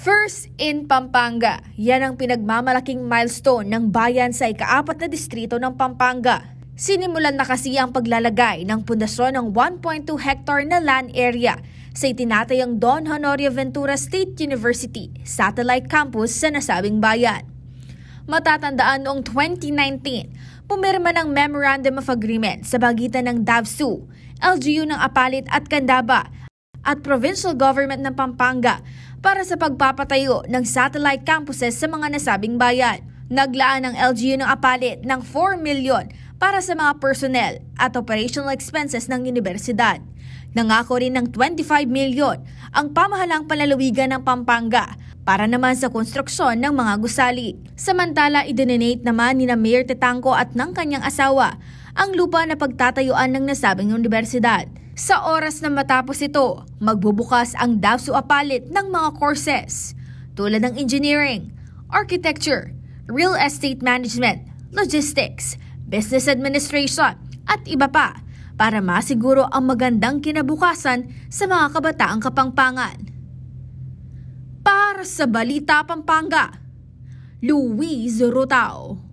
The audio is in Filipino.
First in Pampanga, yan ang pinagmamalaking milestone ng bayan sa ikaapat na distrito ng Pampanga. Sinimulan na kasi ang paglalagay ng pundasyon ng 1.2 hectare na land area sa itinatayang Don Honorio Ventura State University satellite campus sa nasabing bayan. Matatandaan noong 2019, pumirma ng Memorandum of Agreement sa pagitan ng DAVSU, LGU ng Apalit at Candaba at provincial government ng Pampanga para sa pagpapatayo ng satellite campuses sa mga nasabing bayan. Naglaan ng LGU ng apalit ng 4 milyon para sa mga personnel at operational expenses ng universidad. Nangako rin ng 25 milyon ang pamahalang panlalawigan ng Pampanga para naman sa konstruksyon ng mga gusali. Samantala, idonate naman ni na Mayor Tetangko at ng kanyang asawa ang lupa na pagtatayuan ng nasabing universidad. Sa oras na matapos ito, magbubukas ang DAFSU apalit ng mga courses tulad ng engineering, architecture, real estate management, logistics, business administration at iba pa para masiguro ang magandang kinabukasan sa mga kabataang kapangpangan. Para sa Balita Pampanga, Luis Rotao.